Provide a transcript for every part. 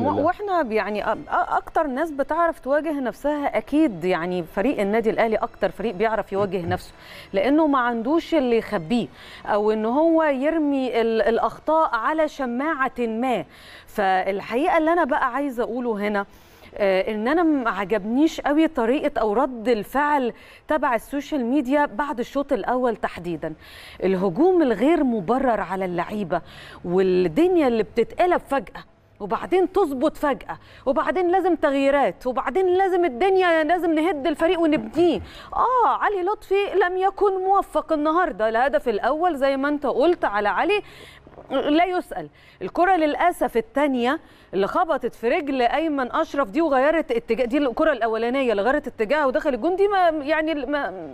واحنا يعني اكتر ناس بتعرف تواجه نفسها اكيد يعني فريق النادي الاهلي اكتر فريق بيعرف يواجه نفسه لانه ما عندوش اللي يخبيه او ان هو يرمي الاخطاء على شماعه ما فالحقيقه اللي انا بقى عايزه اقوله هنا آه، ان انا ما عجبنيش قوي طريقه او رد الفعل تبع السوشيال ميديا بعد الشوط الاول تحديدا الهجوم الغير مبرر على اللعيبه والدنيا اللي بتتقلب فجاه وبعدين تظبط فجأة وبعدين لازم تغييرات وبعدين لازم الدنيا لازم نهد الفريق ونبنيه اه علي لطفي لم يكن موفق النهارده الهدف الاول زي ما انت قلت على علي لا يسأل الكرة للأسف الثانية اللي خبطت في رجل أيمن أشرف دي وغيرت اتجاه دي الكرة الأولانية اللي غيرت اتجاهها ودخل الجون دي ما يعني ما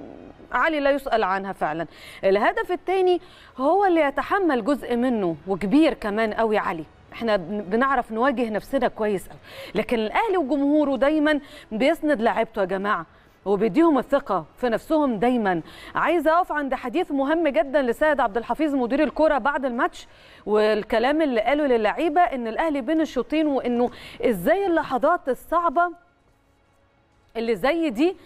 علي لا يسأل عنها فعلا الهدف الثاني هو اللي يتحمل جزء منه وكبير كمان قوي علي احنا بنعرف نواجه نفسنا كويس قوي لكن الاهلي وجمهوره دايما بيسند لعيبته يا جماعه وبيديهم الثقه في نفسهم دايما عايزه اقف عند حديث مهم جدا لسيد عبد الحفيظ مدير الكره بعد الماتش والكلام اللي قاله للعيبه ان الاهلي بين الشوطين وانه ازاي اللحظات الصعبه اللي زي دي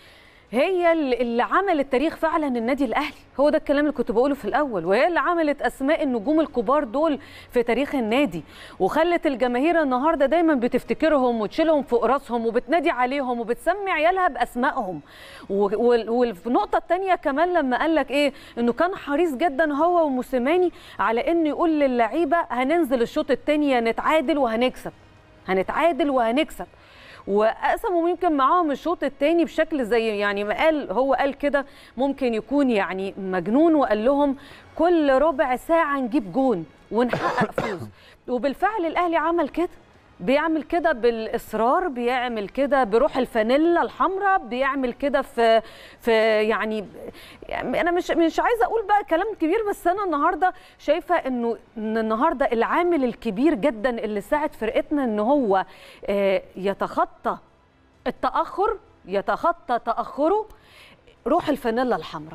هي اللي عملت تاريخ فعلا النادي الاهلي هو ده الكلام اللي كنت بقوله في الاول وهي اللي عملت اسماء النجوم الكبار دول في تاريخ النادي وخلت الجماهير النهارده دايما بتفتكرهم وتشيلهم فوق راسهم وبتنادي عليهم وبتسمي عيالها باسمائهم والنقطه الثانيه كمان لما قال لك ايه انه كان حريص جدا هو وموسيماني على انه يقول للعيبه هننزل الشوط الثاني نتعادل وهنكسب هنتعادل وهنكسب وقسموا يمكن معاهم الشوط الثاني بشكل زي يعني ما قال هو قال كده ممكن يكون يعني مجنون وقال لهم كل ربع ساعه نجيب جون ونحقق فوز وبالفعل الاهلي عمل كده بيعمل كده بالاصرار بيعمل كده بروح الفانيلا الحمراء بيعمل كده في في يعني،, يعني انا مش مش عايزه اقول بقى كلام كبير بس انا النهارده شايفه انه النهارده العامل الكبير جدا اللي ساعد فرقتنا ان هو آه، يتخطى التاخر يتخطى تاخره روح الفانيلا الحمراء